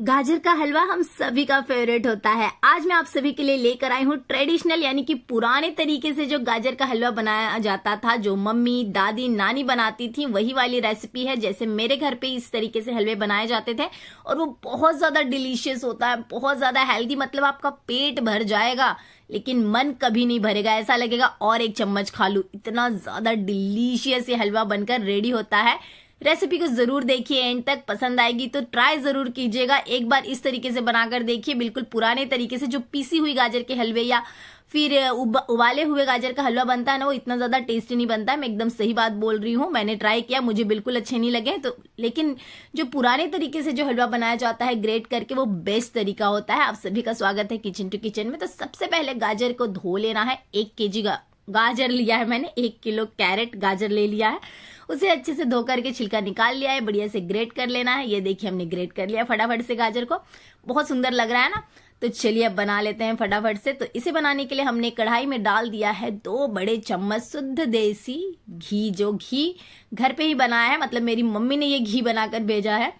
गाजर का हलवा हम सभी का फेवरेट होता है आज मैं आप सभी के लिए लेकर आई हूँ ट्रेडिशनल यानी कि पुराने तरीके से जो गाजर का हलवा बनाया जाता था जो मम्मी दादी नानी बनाती थी वही वाली रेसिपी है जैसे मेरे घर पे इस तरीके से हलवे बनाए जाते थे और वो बहुत ज्यादा डिलीशियस होता है बहुत ज्यादा हेल्दी मतलब आपका पेट भर जाएगा लेकिन मन कभी नहीं भरेगा ऐसा लगेगा और एक चम्मच खा लू इतना ज्यादा डिलीशियस ये हलवा बनकर रेडी होता है रेसिपी को जरूर देखिए एंड तक पसंद आएगी तो ट्राई जरूर कीजिएगा एक बार इस तरीके से बनाकर देखिए बिल्कुल पुराने तरीके से जो पीसी हुई गाजर के हलवे या फिर उबाले हुए गाजर का हलवा बनता है ना वो इतना ज़्यादा टेस्टी नहीं बनता है मैं एकदम सही बात बोल रही हूँ मैंने ट्राई किया मुझे बिल्कुल अच्छे नहीं लगे तो लेकिन जो पुराने तरीके से जो हलवा बनाया जाता है ग्रेट करके वो बेस्ट तरीका होता है आप सभी का स्वागत है किचन टू किचन में तो सबसे पहले गाजर को धो लेना है एक के जी गाजर लिया है मैंने एक किलो कैरेट गाजर ले लिया है उसे अच्छे से धो करके छिलका निकाल लिया है बढ़िया से ग्रेट कर लेना है ये देखिए हमने ग्रेट कर लिया फटाफट से गाजर को बहुत सुंदर लग रहा है ना तो चलिए अब बना लेते हैं फटाफट से तो इसे बनाने के लिए हमने कढ़ाई में डाल दिया है दो बड़े चम्मच शुद्ध देसी घी जो घी घर पे ही बनाया है मतलब मेरी मम्मी ने ये घी बनाकर भेजा है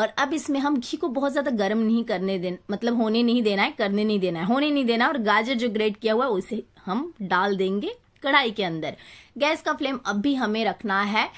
और अब इसमें हम घी को बहुत ज़्यादा गर्म नहीं करने दे मतलब होने नहीं देना है करने नहीं देना है होने नहीं देना और गाजर जो ग्रेट किया हुआ है उसे हम डाल देंगे कढ़ाई के अंदर गैस का फ्लेम अब भी हमें रखना है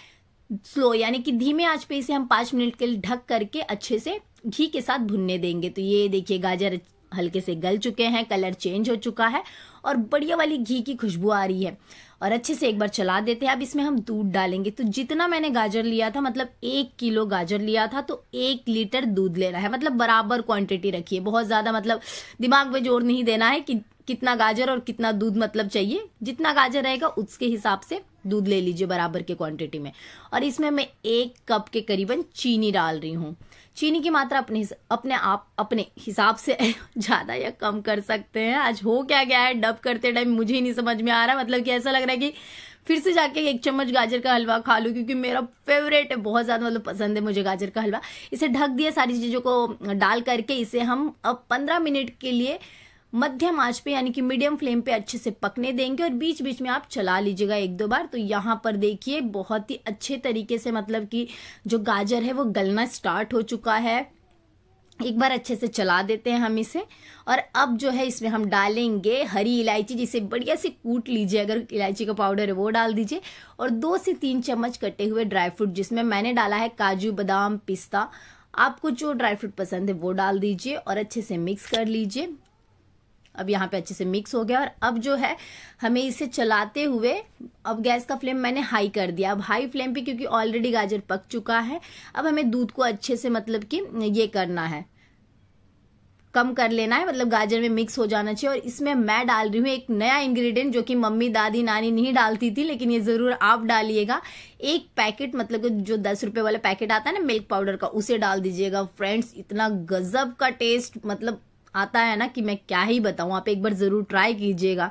स्लो यानी कि धीमे आंच पे इसे हम पांच मिनट के लिए ढक करके अच्छे से घी के साथ भुनने देंगे तो ये देखिए गाजर हल्के से गल चुके हैं कलर चेंज हो चुका है और बढ़िया वाली घी की खुशबू आ रही है और अच्छे से एक बार चला देते हैं अब इसमें हम दूध डालेंगे तो जितना मैंने गाजर लिया था मतलब एक किलो गाजर लिया था तो एक लीटर दूध लेना है मतलब बराबर क्वांटिटी रखिए बहुत ज़्यादा मतलब दिमाग में जोर नहीं देना है कि कितना गाजर और कितना दूध मतलब चाहिए जितना गाजर रहेगा उसके हिसाब से दूध ले लीजिए बराबर के क्वांटिटी में और इसमें मैं एक कप के करीबन चीनी डाल रही हूँ चीनी की मात्रा अपने अपने आप अपने हिसाब से ज़्यादा या कम कर सकते हैं आज हो क्या गया है डब करते टाइम मुझे ही नहीं समझ में आ रहा मतलब कि ऐसा लग रहा है कि फिर से जाके एक चम्मच गाजर का हलवा खा लूँ क्योंकि मेरा फेवरेट है बहुत ज़्यादा मतलब पसंद है मुझे गाजर का हलवा इसे ढक दिया सारी चीज़ों को डाल करके इसे हम अब पंद्रह मिनट के लिए मध्यम आंच पे यानी कि मीडियम फ्लेम पे अच्छे से पकने देंगे और बीच बीच में आप चला लीजिएगा एक दो बार तो यहाँ पर देखिए बहुत ही अच्छे तरीके से मतलब कि जो गाजर है वो गलना स्टार्ट हो चुका है एक बार अच्छे से चला देते हैं हम इसे और अब जो है इसमें हम डालेंगे हरी इलायची जिसे बढ़िया से कूट लीजिए अगर इलायची का पाउडर है वो डाल दीजिए और दो से तीन चम्मच कटे हुए ड्राई फ्रूट जिसमें मैंने डाला है काजू बादाम पिस्ता आपको जो ड्राई फ्रूट पसंद है वो डाल दीजिए और अच्छे से मिक्स कर लीजिए अब यहाँ पे अच्छे से मिक्स हो गया और अब जो है हमें इसे चलाते हुए अब गैस का फ्लेम मैंने हाई कर दिया अब हाई फ्लेम पे क्योंकि ऑलरेडी गाजर पक चुका है अब हमें दूध को अच्छे से मतलब कि ये करना है कम कर लेना है मतलब गाजर में मिक्स हो जाना चाहिए और इसमें मैं डाल रही हूँ एक नया इंग्रेडिएंट जो कि मम्मी दादी नानी नहीं डालती थी लेकिन ये ज़रूर आप डालिएगा एक पैकेट मतलब जो दस रुपये वाला पैकेट आता है ना मिल्क पाउडर का उसे डाल दीजिएगा फ्रेंड्स इतना गजब का टेस्ट मतलब आता है ना कि मैं क्या ही बताऊँ आप एक बार ज़रूर ट्राई कीजिएगा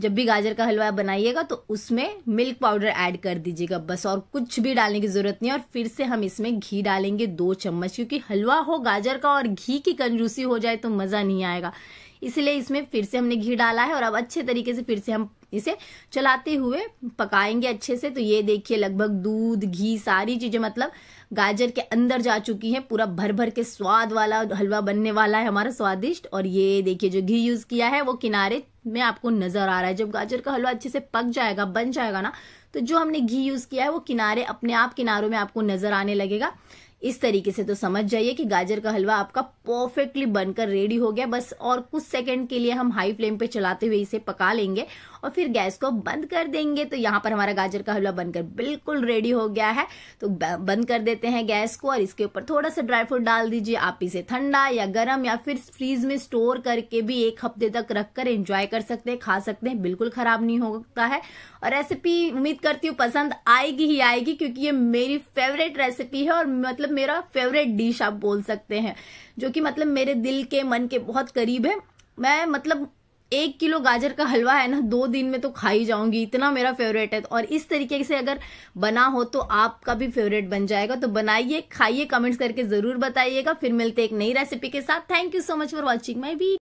जब भी गाजर का हलवा बनाइएगा तो उसमें मिल्क पाउडर ऐड कर दीजिएगा बस और कुछ भी डालने की ज़रूरत नहीं और फिर से हम इसमें घी डालेंगे दो चम्मच क्योंकि हलवा हो गाजर का और घी की कंजूसी हो जाए तो मज़ा नहीं आएगा इसलिए इसमें फिर से हमने घी डाला है और अब अच्छे तरीके से फिर से हम इसे चलाते हुए पकाएंगे अच्छे से तो ये देखिए लगभग दूध घी सारी चीज़ें मतलब गाजर के अंदर जा चुकी है पूरा भर भर के स्वाद वाला हलवा बनने वाला है हमारा स्वादिष्ट और ये देखिए जो घी यूज़ किया है वो किनारे में आपको नजर आ रहा है जब गाजर का हलवा अच्छे से पक जाएगा बन जाएगा ना तो जो हमने घी यूज किया है वो किनारे अपने आप किनारों में आपको नजर आने लगेगा इस तरीके से तो समझ जाइए कि गाजर का हलवा आपका परफेक्टली बनकर रेडी हो गया बस और कुछ सेकंड के लिए हम हाई फ्लेम पे चलाते हुए इसे पका लेंगे और फिर गैस को बंद कर देंगे तो यहाँ पर हमारा गाजर का हलवा बनकर बिल्कुल रेडी हो गया है तो बंद कर देते हैं गैस को और इसके ऊपर थोड़ा सा ड्राई फ्रूट डाल दीजिए आप इसे ठंडा या गर्म या फिर फ्रीज में स्टोर करके भी एक हफ्ते तक रखकर एंजॉय कर सकते हैं खा सकते हैं बिल्कुल खराब नहीं होता है और रेसिपी उम्मीद करती हूँ पसंद आएगी ही आएगी क्योंकि ये मेरी फेवरेट रेसिपी है और मतलब मेरा फेवरेट डिश आप बोल सकते हैं जो कि मतलब मेरे दिल के मन के बहुत करीब है मैं मतलब एक किलो गाजर का हलवा है ना दो दिन में तो खा ही जाऊंगी इतना मेरा फेवरेट है और इस तरीके से अगर बना हो तो आपका भी फेवरेट बन जाएगा तो बनाइए खाइए कमेंट्स करके जरूर बताइएगा फिर मिलते एक नई रेसिपी के साथ thank you so much for watching my we